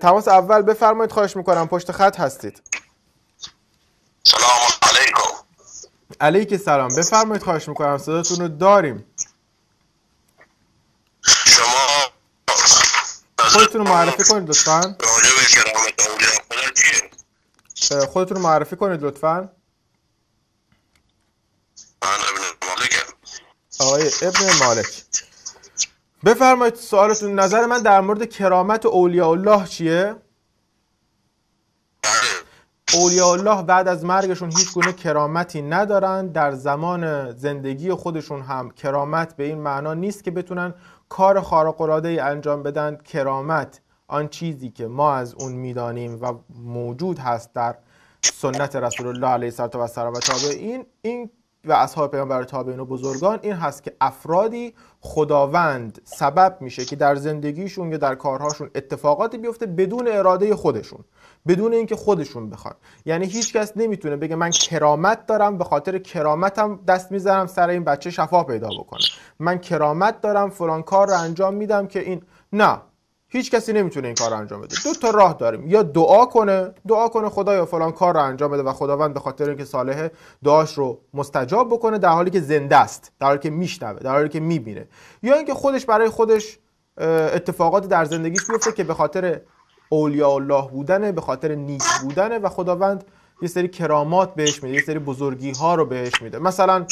تماس اول بفرمایید خواهش میکنم پشت خط هستید سلام علیکم علیک سلام بفرمایید خواهش میکنم صداتون رو داریم شما خودتون رو معرفی کنید لطفا خودتون رو معرفی کنید لطفا ابن مالک آقای ابن مالک بفرمایید سوالتون نظر من در مورد کرامت اولیاء الله چیه؟ بله. اولیاء الله بعد از مرگشون هیچ گونه کرامتی ندارن در زمان زندگی خودشون هم کرامت به این معنا نیست که بتونن کار خارق العاده انجام بدن کرامت آن چیزی که ما از اون میدانیم و موجود هست در سنت رسول الله علیه و سلم و این و اصحاب پیامبر تابعین و بزرگان این هست که افرادی خداوند سبب میشه که در زندگیشون یا در کارهاشون اتفاقاتی بیفته بدون اراده خودشون بدون اینکه خودشون بخوان یعنی هیچکس نمیتونه بگه من کرامت دارم به خاطر کرامتم دست میذارم سر این بچه شفا پیدا بکنه من کرامت دارم فلان کار رو انجام میدم که این نه هیچ کسی نمیتونه این کار رو انجام بده دو تا راه داریم یا دعا کنه دعا کنه خدا یا فلان کار رو انجام بده و خداوند به خاطر اینکه صالح دعاش رو مستجاب بکنه در حالی که زنده است در حالی که میشنوه در حالی که میبینه یا اینکه خودش برای خودش اتفاقات در زندگیش بیفته که به خاطر اولیاء الله بودنه به خاطر نیک بودنه و خداوند یه سری کرامات بهش میده یه سری بزرگی ها رو بهش میده مثلا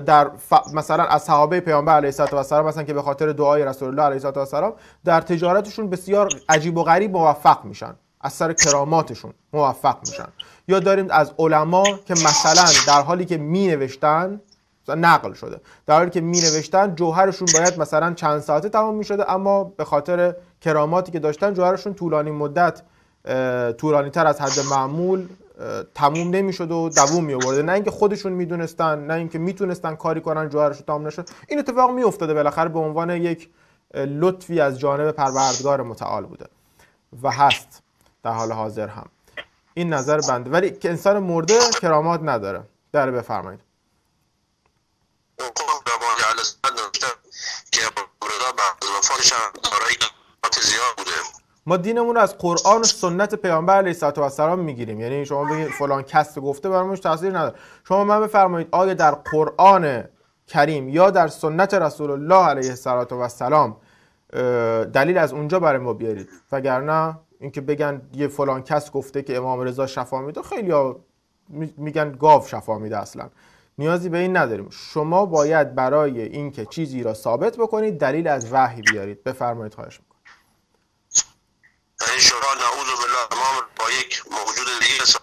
در مثلا از صحابه پیامبر علیه السلام مثلا که به خاطر دعای رسول الله علیه السلام در تجارتشون بسیار عجیب و غریب موفق میشن از سر کراماتشون موفق میشن یا داریم از علما که مثلا در حالی که می نوشتن نقل شده در حالی که می نوشتن جوهرشون باید مثلا چند ساعته تمام می شده اما به خاطر کراماتی که داشتن جوهرشون طولانی مدت طولانی تر از حد معمول تموم نمیشد و دووم می نه اینکه خودشون میدونستن نه اینکه میتونستن کاری کنن جوهرش تمام نشد این اتفاق میافتاده بالاخره به عنوان یک لطفی از جانب پروردگار متعال بوده و هست در حال حاضر هم این نظر بنده ولی که انسان مرده کرامات نداره در بفرمایید خب، ما دینمون رو از قرآن و سنت پیامبر علیه الصلاه و السلام میگیریم یعنی شما بگید فلان کس گفته برامونش تاثیر نداره شما من بفرمایید آیا در قرآن کریم یا در سنت رسول الله علیه و السلام دلیل از اونجا برای ما بیارید وگرنه اینکه بگن یه فلان کس گفته که امام رضا شفا میده خیلی میگن گاو شفا میده اصلا نیازی به این نداریم شما باید برای اینکه چیزی را ثابت بکنید دلیل از وحی بیارید بفرمایید خواهش بالله امام با یک موجود دیگه حساب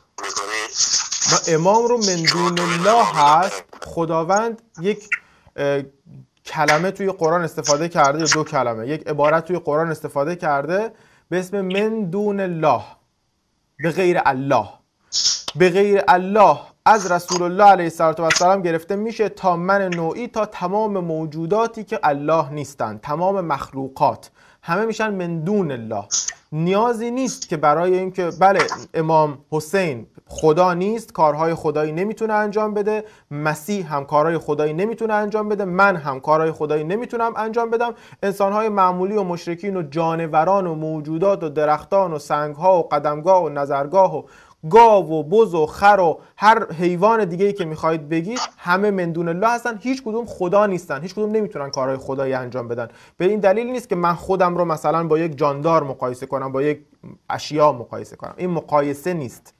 امام رو من دون الله هست خداوند یک کلمه توی قرآن استفاده کرده دو کلمه یک عبارت توی قرآن استفاده کرده به اسم من دون الله به غیر الله به غیر الله از رسول الله علیه السلام گرفته میشه تا من نوعی تا تمام موجوداتی که الله نیستند تمام مخلوقات همه میشن مندون الله نیازی نیست که برای اینکه بله امام حسین خدا نیست کارهای خدایی نمیتونه انجام بده مسیح هم کارهای خدایی نمیتونه انجام بده من هم کارهای خدایی نمیتونم انجام بدم انسانهای معمولی و مشرکین و جانوران و موجودات و درختان و سنگها و قدمگاه و نظرگاه و گاو و بز و خر و هر حیوان دیگه ای که میخواهید بگید همه مندون الله هستن هیچ کدوم خدا نیستن هیچ کدوم نمیتونن کارهای خدایی انجام بدن به این دلیل نیست که من خودم رو مثلا با یک جاندار مقایسه کنم با یک اشیاء مقایسه کنم این مقایسه نیست